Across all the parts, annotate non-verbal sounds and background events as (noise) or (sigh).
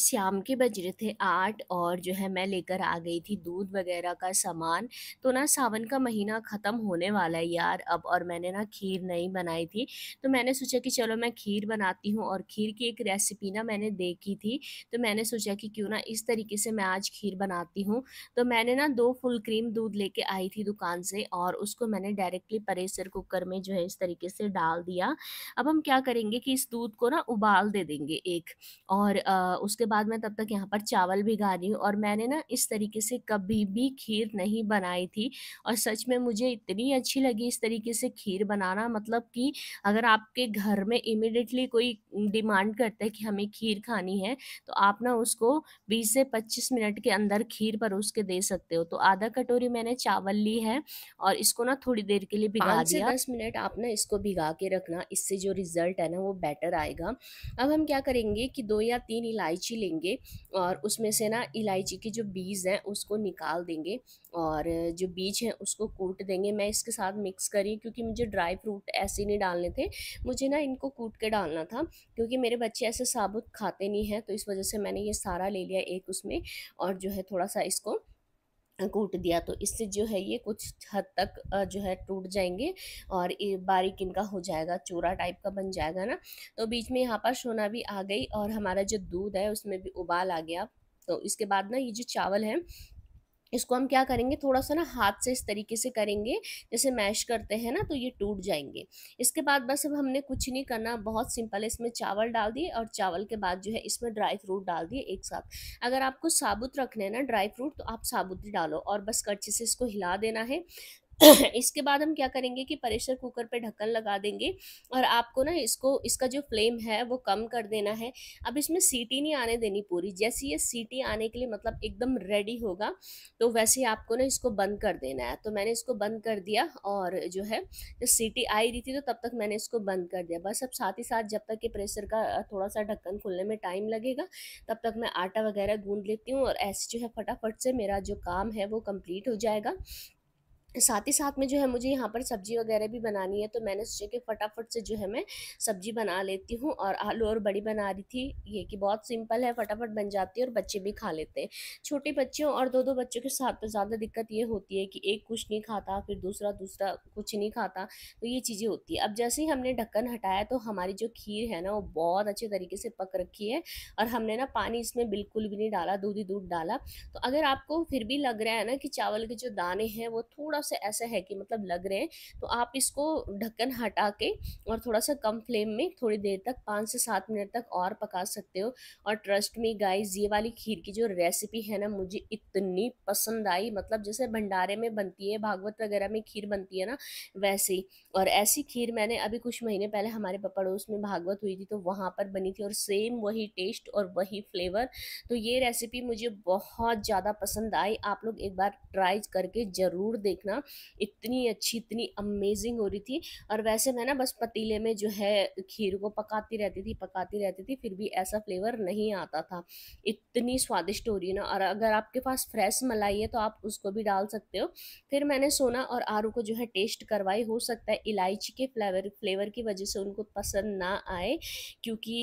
शाम के बज रहे थे आठ और जो है मैं लेकर आ गई थी दूध वगैरह का सामान तो ना सावन का महीना ख़त्म होने वाला है यार अब और मैंने ना खीर नहीं बनाई थी तो मैंने सोचा कि चलो मैं खीर बनाती हूँ और खीर की एक रेसिपी ना मैंने देखी थी तो मैंने सोचा कि क्यों ना इस तरीके से मैं आज खीर बनाती हूँ तो मैंने ना दो फुल क्रीम दूध लेके आई थी दुकान से और उसको मैंने डायरेक्टली परेसर कुकर में जो है इस तरीके से डाल दिया अब हम क्या करेंगे कि इस दूध को ना उबाल दे देंगे एक और उसके उसके बाद मैं तब तक यहाँ पर चावल भिगा रही हूँ और मैंने ना इस तरीके से कभी भी खीर नहीं बनाई थी और सच में मुझे इतनी अच्छी लगी इस तरीके से खीर बनाना मतलब कि अगर आपके घर में इमिडिएटली कोई डिमांड करता है कि हमें खीर खानी है तो आप ना उसको बीस से पच्चीस मिनट के अंदर खीर परोस के दे सकते हो तो आधा कटोरी मैंने चावल ली है और इसको ना थोड़ी देर के लिए भिगा दिया दस मिनट आप ना इसको भिगा के रखना इससे जो रिजल्ट है ना वो बेटर आएगा अब हम क्या करेंगे कि दो या तीन इलायची इलायची लेंगे और उसमें से ना इलायची के जो बीज हैं उसको निकाल देंगे और जो बीज हैं उसको कूट देंगे मैं इसके साथ मिक्स करी क्योंकि मुझे ड्राई फ्रूट ऐसे नहीं डालने थे मुझे ना इनको कूट के डालना था क्योंकि मेरे बच्चे ऐसे साबुत खाते नहीं हैं तो इस वजह से मैंने ये सारा ले लिया एक उसमें और जो है थोड़ा सा इसको कूट दिया तो इससे जो है ये कुछ हद तक जो है टूट जाएंगे और ये बारीक इनका हो जाएगा चूरा टाइप का बन जाएगा ना तो बीच में यहाँ पर सोना भी आ गई और हमारा जो दूध है उसमें भी उबाल आ गया तो इसके बाद ना ये जो चावल है इसको हम क्या करेंगे थोड़ा सा ना हाथ से इस तरीके से करेंगे जैसे मैश करते हैं ना तो ये टूट जाएंगे इसके बाद बस अब हमने कुछ नहीं करना बहुत सिंपल है इसमें चावल डाल दिए और चावल के बाद जो है इसमें ड्राई फ्रूट डाल दिए एक साथ अगर आपको साबुत रखना है ना ड्राई फ्रूट तो आप साबुत ही डालो और बस कच्चे से इसको हिला देना है (coughs) इसके बाद हम क्या करेंगे कि प्रेशर कुकर पे ढक्कन लगा देंगे और आपको ना इसको इसका जो फ्लेम है वो कम कर देना है अब इसमें सीटी नहीं आने देनी पूरी जैसे ये सीटी आने के लिए मतलब एकदम रेडी होगा तो वैसे ही आपको ना इसको बंद कर देना है तो मैंने इसको बंद कर दिया और जो है जब सीटी आई रही थी तो तब तक मैंने इसको बंद कर दिया बस अब साथ ही साथ जब तक कि प्रेशर का थोड़ा सा ढक्कन खुलने में टाइम लगेगा तब तक मैं आटा वगैरह गूँध लेती हूँ और ऐसे जो है फटाफट से मेरा जो काम है वो कम्प्लीट हो जाएगा साथ ही साथ में जो है मुझे यहाँ पर सब्ज़ी वगैरह भी बनानी है तो मैंने सोचा कि फटाफट से जो है मैं सब्ज़ी बना लेती हूँ और आलू और बड़ी बना रही थी ये कि बहुत सिंपल है फटाफट बन जाती है और बच्चे भी खा लेते हैं छोटे बच्चों और दो दो बच्चों के साथ तो ज़्यादा दिक्कत ये होती है कि एक कुछ नहीं खाता फिर दूसरा दूसरा कुछ नहीं खाता तो ये चीज़ें होती है अब जैसे ही हमने ढक्कन हटाया तो हमारी जो खीर है ना वो बहुत अच्छे तरीके से पक रखी है और हमने ना पानी इसमें बिल्कुल भी नहीं डाला दूध ही दूध डाला तो अगर आपको फिर भी लग रहा है ना कि चावल के जो दाने हैं वो थोड़ा से ऐसा है कि मतलब लग रहे हैं तो आप इसको ढक्कन हटा के और थोड़ा सा कम फ्लेम में थोड़ी देर तक पाँच से सात मिनट तक और पका सकते हो और ट्रस्ट मी गाइस ये वाली खीर की जो रेसिपी है ना मुझे इतनी पसंद आई मतलब जैसे भंडारे में बनती है भागवत वगैरह में खीर बनती है ना वैसे ही और ऐसी खीर मैंने अभी कुछ महीने पहले हमारे पड़ोस में भागवत हुई थी तो वहाँ पर बनी थी और सेम वही टेस्ट और वही फ्लेवर तो ये रेसिपी मुझे बहुत ज़्यादा पसंद आई आप लोग एक बार ट्राई करके ज़रूर देखना ना इतनी अच्छी इतनी अमेजिंग हो रही थी और वैसे मैं ना बस पतीले में जो है खीर को पकाती रहती थी पकाती रहती थी फिर भी ऐसा फ्लेवर नहीं आता था इतनी स्वादिष्ट हो रही है ना और अगर आपके पास फ्रेश मलाई है तो आप उसको भी डाल सकते हो फिर मैंने सोना और आरू को जो है टेस्ट करवाई हो सकता है इलायची के फ्लेवर फ्लेवर की वजह से उनको पसंद ना आए क्योंकि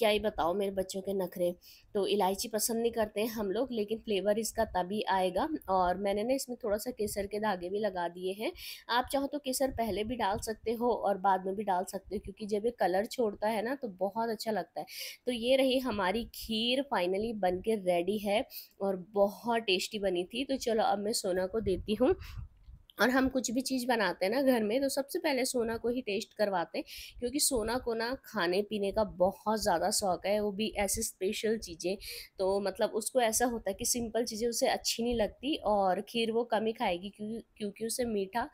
क्या ही बताओ मेरे बच्चों के नखरे तो इलायची पसंद नहीं करते हैं हम लोग लेकिन फ्लेवर इसका तभी आएगा और मैंने ना इसमें थोड़ा सा केसर के धागे भी लगा दिए हैं आप चाहो तो केसर पहले भी डाल सकते हो और बाद में भी डाल सकते हो क्योंकि जब ये कलर छोड़ता है ना तो बहुत अच्छा लगता है तो ये रही हमारी खीर फाइनली बन के रेडी है और बहुत टेस्टी बनी थी तो चलो अब मैं सोना को देती हूँ और हम कुछ भी चीज़ बनाते हैं ना घर में तो सबसे पहले सोना को ही टेस्ट करवाते हैं क्योंकि सोना को ना खाने पीने का बहुत ज़्यादा शौक है वो भी ऐसे स्पेशल चीज़ें तो मतलब उसको ऐसा होता है कि सिंपल चीज़ें उसे अच्छी नहीं लगती और खीर वो कम ही खाएगी क्योंकि क्योंकि उसे मीठा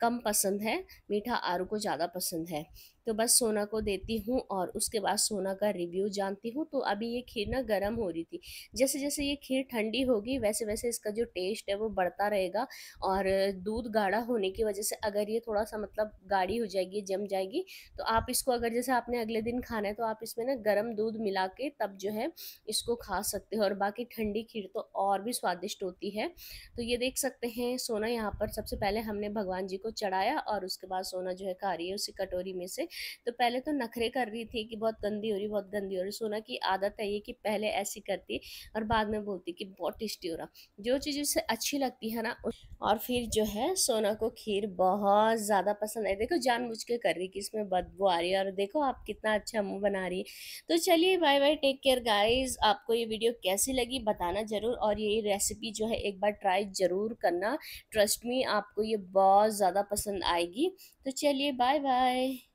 कम पसंद है मीठा आरू को ज़्यादा पसंद है तो बस सोना को देती हूँ और उसके बाद सोना का रिव्यू जानती हूँ तो अभी ये खीर ना गर्म हो रही थी जैसे जैसे ये खीर ठंडी होगी वैसे वैसे इसका जो टेस्ट है वो बढ़ता रहेगा और दूध गाढ़ा होने की वजह से अगर ये थोड़ा सा मतलब गाढ़ी हो जाएगी जम जाएगी तो आप इसको अगर जैसे आपने अगले दिन खाना है तो आप इसमें ना गर्म दूध मिला के तब जो है इसको खा सकते हो और बाकी ठंडी खीर तो और भी स्वादिष्ट होती है तो ये देख सकते हैं सोना यहाँ पर सबसे पहले हमने भगवान जी को को चढ़ाया और उसके बाद सोना जो है खा रही है उसी कटोरी में से तो पहले तो नखरे कर रही थी कि बहुत गंदी हो रही बहुत गंदी हो रही सोना की आदत है ये कि पहले ऐसी करती और बाद में बोलती कि बहुत टेस्टी हो रहा जो चीज़ उसे अच्छी लगती है ना और फिर जो है सोना को खीर बहुत ज़्यादा पसंद आई देखो जानबूझ के कर रही कि इसमें बदबू आ रही है और देखो आप कितना अच्छा मुँह बना रही है तो चलिए bye bye take care guys आपको ये वीडियो कैसी लगी बताना ज़रूर और ये रेसिपी जो है एक बार ट्राई ज़रूर करना ट्रस्ट मी आपको ये बहुत ज़्यादा ज़्यादा पसंद आएगी तो चलिए बाय बाय